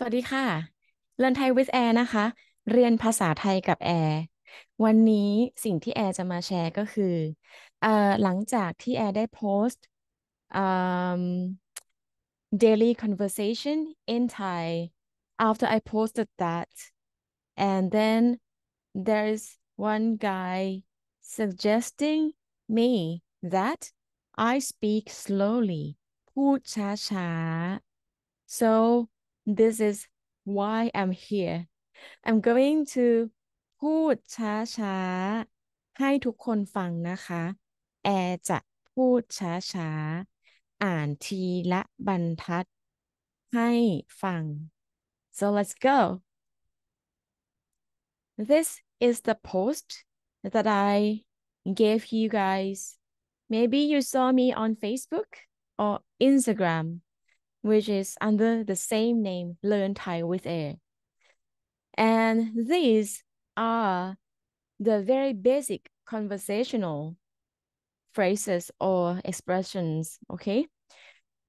สวัสดีค่ะ เรียนไทย with แอร์นะคะ เรียนภาษาไทยกับแอร์ วันนี้สิ่งที่แอร์จะมาแชร์ก็คือเอ่อหลังจากที่แอร์ได้โพสต์เอ่อ daily conversation in Thai after I posted that and then there's one guy suggesting me that I speak slowly พูดช้าๆ so this is why I'm here I'm going to พูดช้าๆให้ทุกคนฟังนะคะ แอจะพูดช้าๆอ่านทีละบรรทัด ให้ฟัง so let's go this is the post that I gave you guys maybe you saw me on Facebook or Instagram which is under the same name, Learn Thai with Air. And these are the very basic conversational phrases or expressions, okay?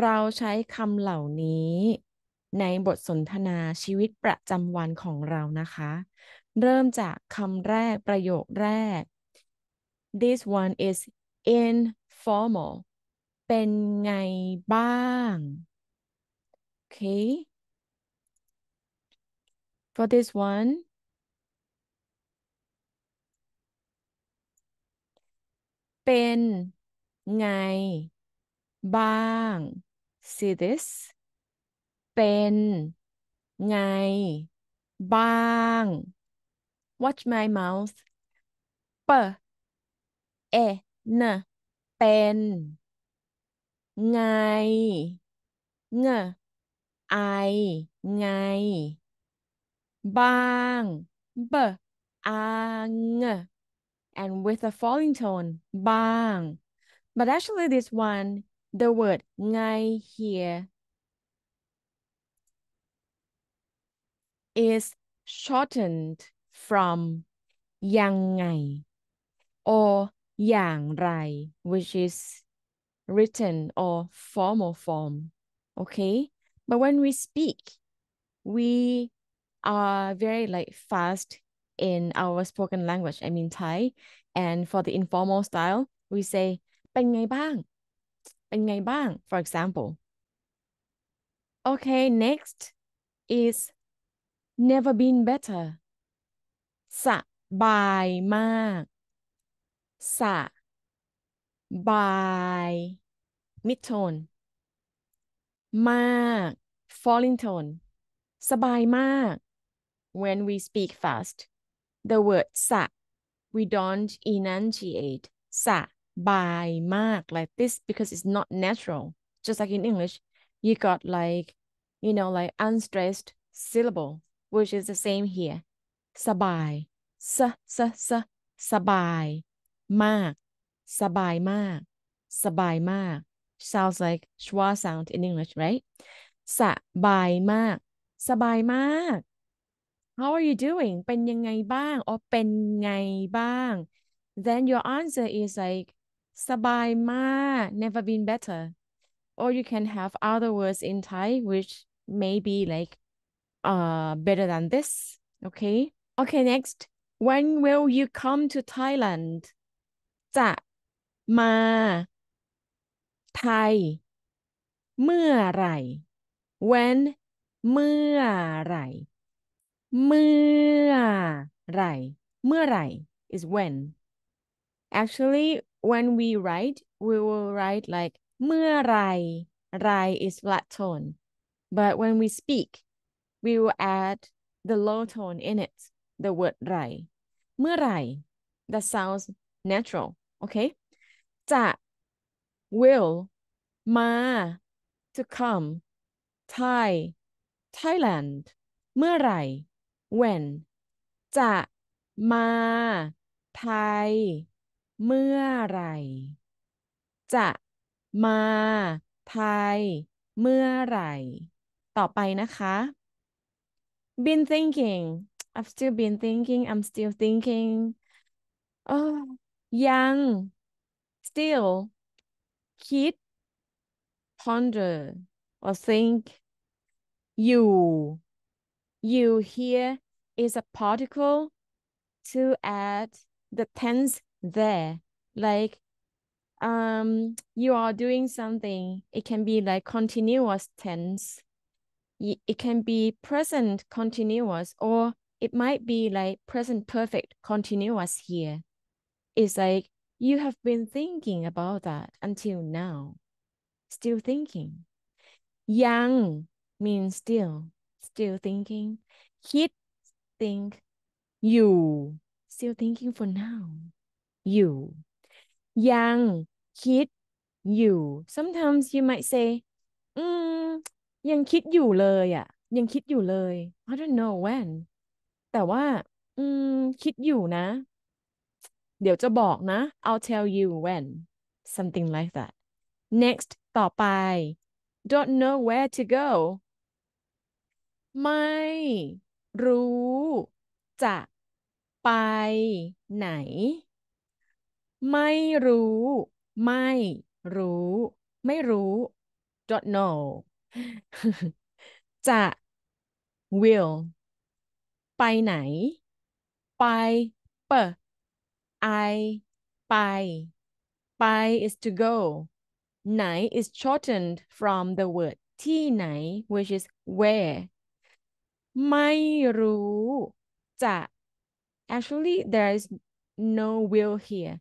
เราใช้คำเหล่านี้ในบทสนทนาชีวิตประจำวันของเรานะคะ เริ่มจากคำแรกประโยคแรก This one is informal เป็นไงบ้าง Okay. For this one, pen, ngai, bang. See this? Pen, ngai, bang. Watch my mouth. P, e, n, pen, ngai, ng, bang ไง and with a falling tone บาง but actually this one the word ไง here is shortened from ยังไง or อย่างไร which is written or formal form okay but when we speak, we are very like fast in our spoken language, I mean Thai. And for the informal style, we say bang bang." for example. Okay, next is never been better. Sa สบายมาก mid tone. มาก falling tone สบายมาก when we speak fast the word สะ we don't enunciate สะ บายมาก like this because it's not natural just like in English you got like you know like unstressed syllable which is the same here สบาย สะ สะสะสบายมาก สบายมาก สบายมาก sounds like schwa sound in English right สบายมาก "ma". how are you doing เป็นยังไงบ้าง or เป็นไงบ้าง then your answer is like "ma". never been better or you can have other words in Thai which may be like uh better than this okay okay next when will you come to Thailand "ma". ไทย when เมื่อไหร่ is when actually when we write we will write like เมื่อไรไร is flat tone but when we speak we will add the low tone in it the word ไรเมื่อไร that sounds natural okay จะ will มา to come Thai Thailand เมื่อไหร่ when จะมาไทย เมื่อไหร่ จะมาไทย เมื่อไหร่ ต่อไปนะคะ been thinking I've still been thinking I'm still thinking oh, ยัง still Keep ponder or think. You, you here is a particle to add the tense there. Like um, you are doing something. It can be like continuous tense. It can be present continuous or it might be like present perfect continuous here. It's like you have been thinking about that until now. Still thinking. Yang means still. Still thinking. Kid, think. You. Still thinking for now. You. Yang, kid, you. Sometimes you might say, mm, you I don't know when แต่ว่าอืมคิดอยู่นะเดี๋ยวจะบอกนะ I'll tell you when something like that next ต่อไป don't know where to go ไม่รู้ จะไปไหน ไม่รู้ไม่รู้ ไม่รู้ don't know จะ will ไปไหนไปเป I by. By is to go. Nai is shortened from the word ti nai, which is where. Mai ไม่รู้จะ actually there is no will here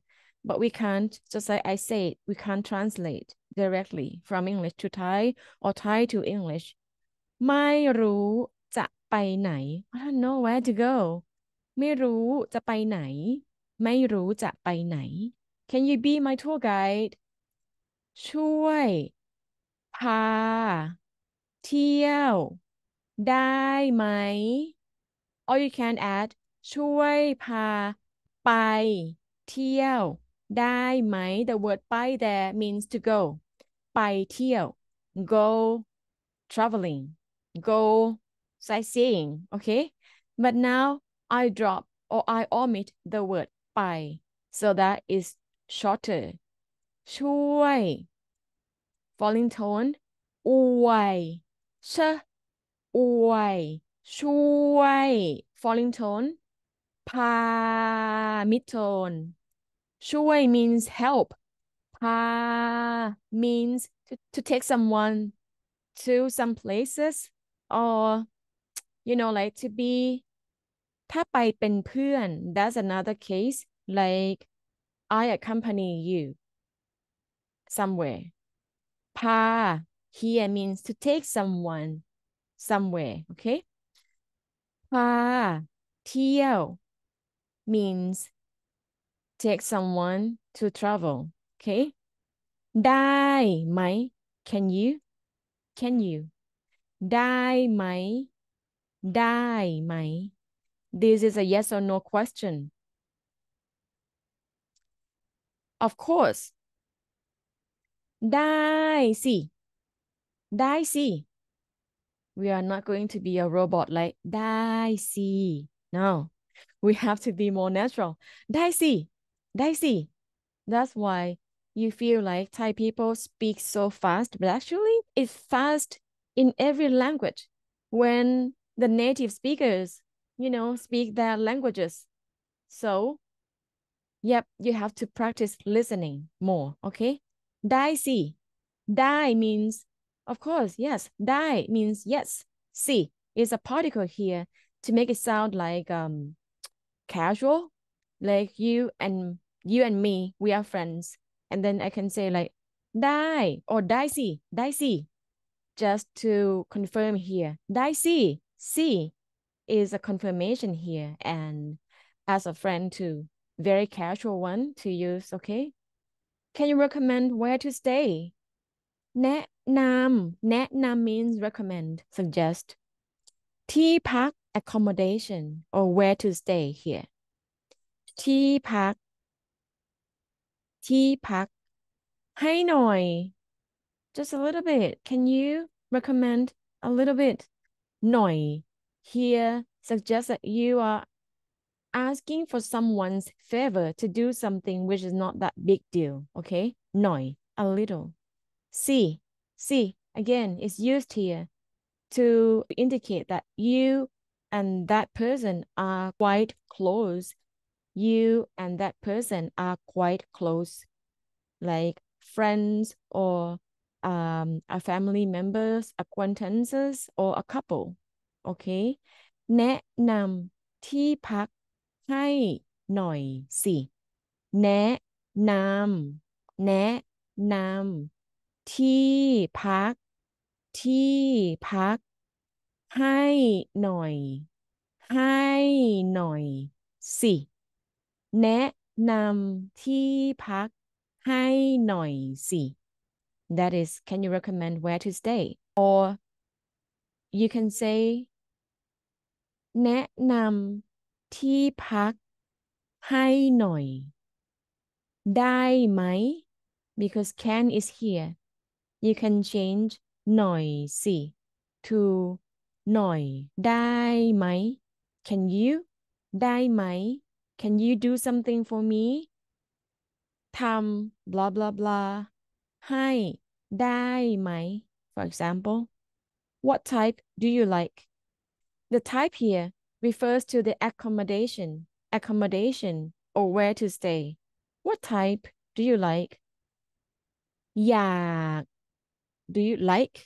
but we can't just like i said we can't translate directly from english to thai or thai to english Mai ไม่รู้จะไปไหน i don't know where to go ไม่รู้จะไปไหนไม่รู้จะไปไหน Can you be my tour guide ช่วยพาเที่ยว ได้ไหม Or you can add ช่วยพาไปเที่ยว ได้ไหม The word ไป there means to go ไปเที่ยว go traveling go sightseeing okay but now I drop or I omit the word ไป so that is shorter ช่วย falling tone อวยเชอวยช่วย falling tone พา mid tone ช่วย means help พา means to, to take someone to some places or you know like to be ถ้าไปเป็นเพื่อน that's another case like I accompany you somewhere พา here means to take someone somewhere okay พาเที่ยว means take someone to travel okay ได้ไหม can you can you ได้ไหม ได้ไหม this is a yes or no question. Of course. ได้สิได้สิ We are not going to be a robot like ได้สิ No. We have to be more natural. ได้สิได้สิ That's why you feel like Thai people speak so fast, but actually it's fast in every language. When the native speakers you know, speak their languages. So, yep, you have to practice listening more, okay? Dai si. Dai means, of course, yes. Dai means yes. Si is a particle here to make it sound like um casual, like you and you and me, we are friends. And then I can say like die or die si, die si, just to confirm here. Die si, si is a confirmation here and as a friend too, very casual one to use, okay? Can you recommend where to stay? nam nam means recommend suggest park accommodation or where to stay here park. ที่พัก noi, just a little bit can you recommend a little bit Noi here suggests that you are asking for someone's favor to do something which is not that big deal. Okay, noi, a little. See, see, again, is used here to indicate that you and that person are quite close. You and that person are quite close, like friends or um, a family members, acquaintances, or a couple. โอเคแนะนำที่พักให้หน่อยสิแนะนำแนะนำที่พัก ที่พัก ให้หน่อย ให้หน่อยสิแนะนำที่พักให้หน่อยสิ That is, can you recommend where to stay? Or you can say, แนะนำ ที่พัก ให้หน่อย ได้ไหม? because can is here you can change หน่อยสิ to หน่อย ได้ไหม? can you ได้ไหม can you do something for me ทำ blah blah blah ให้ ได้ไหม for example what type do you like the type here refers to the accommodation, accommodation, or where to stay. What type do you like? อยาก do you like?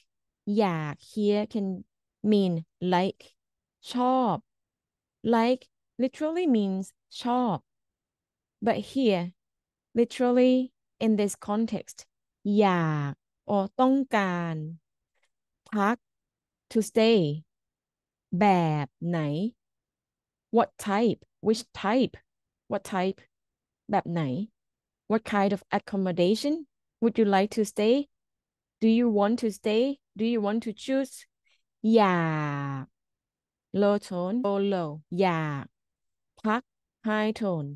อยาก here can mean like, ชอบ Like literally means ชอบ But here, literally in this context, อยาก or to stay แบบไหน what type which type what type แบบไหน what kind of accommodation would you like to stay do you want to stay do you want to choose อยาก low tone low low อยาก พัก high tone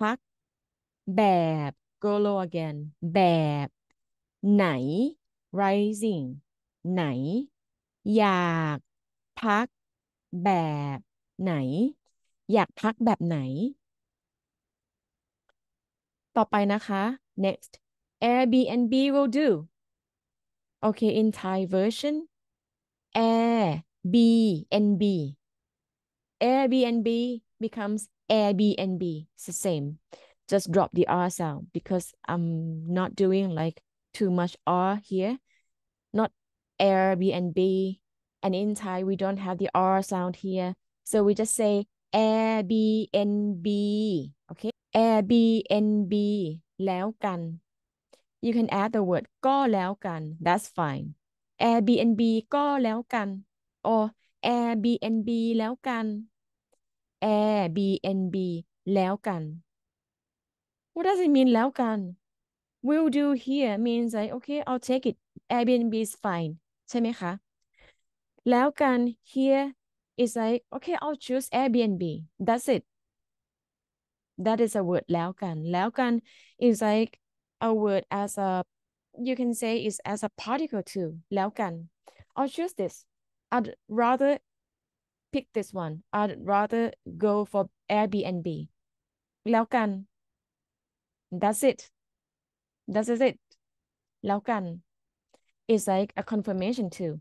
พัก แบบ go low again แบบ ไหน rising ไหน อยาก พักแบบไหน อยากพักแบบไหน ต่อไปนะคะ next Airbnb will do okay in Thai version Airbnb Airbnb becomes Airbnb it's the same just drop the R sound because I'm not doing like too much R here not Airbnb and in Thai, we don't have the R sound here. So we just say Airbnb, okay? Airbnb, แล้วกัน You can add the word ก็แล้วกัน That's fine. Airbnb ก็แล้วกัน or Airbnb แล้วกัน Airbnb แล้วกัน What does it mean แล้วกัน Will do here means like okay I'll take it Airbnb is fine ใช่ไหมคะแล้วกัน here is like okay I'll choose Airbnb that's it that is a word แล้วกัน แล้วกัน is like a word as a you can say is as a particle too แล้วกัน I'll choose this I'd rather pick this one I'd rather go for Airbnb แล้วกัน that's it that is it แล้วกัน is like a confirmation too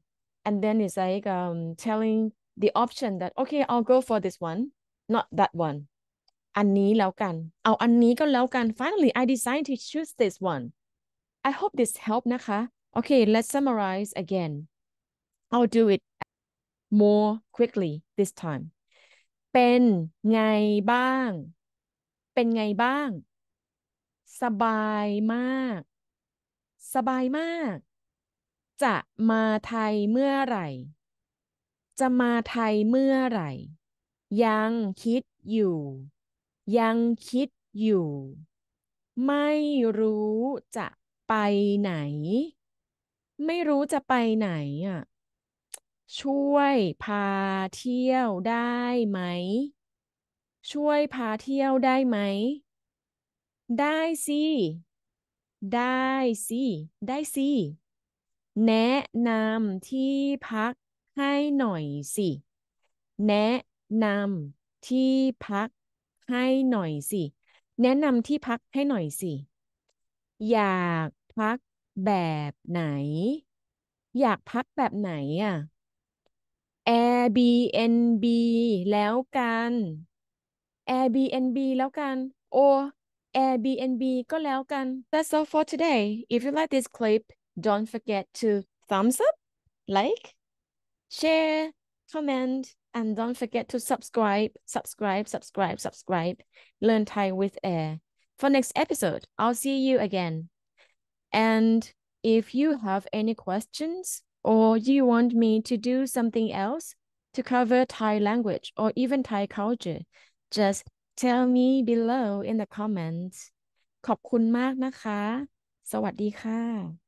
and then it's like um telling the option that okay I'll go for this one not that one อันนี้แล้วกัน เอาอันนี้ก็แล้วกัน finally I decide to choose this one I hope this help นะคะ okay let's summarize again I'll do it more quickly this time เป็นไงบ้าง เป็นไงบ้าง สบายมาก สบายมากจะมาไทยเมื่อไหร่ จะมาไทยเมื่อไหร่ ยังคิดอยู่ ยังคิดอยู่ ไม่รู้จะไปไหน ไม่รู้จะไปไหนอ่ะ ช่วยพาเที่ยวได้ไหม ช่วยพาเที่ยวได้ไหม ได้สิ ได้สิ ได้สิแนะนำที่พักให้หน่อยสิ แนะนำที่พักให้หน่อยสิ แนะนำที่พักให้หน่อยสิ อยากพักแบบไหน อยากพักแบบไหนอ่ะ Airbnb แล้วกัน Airbnb แล้วกัน or Airbnb ก็แล้วกัน That's all for today. If you like this clip Don't forget to thumbs up, like, share, comment, and don't forget to subscribe, subscribe, subscribe, subscribe. Learn Thai with Air. For next episode, I'll see you again. And if you have any questions or you want me to do something else to cover Thai language or even Thai culture, just tell me below in the comments. สวัสดีค่ะ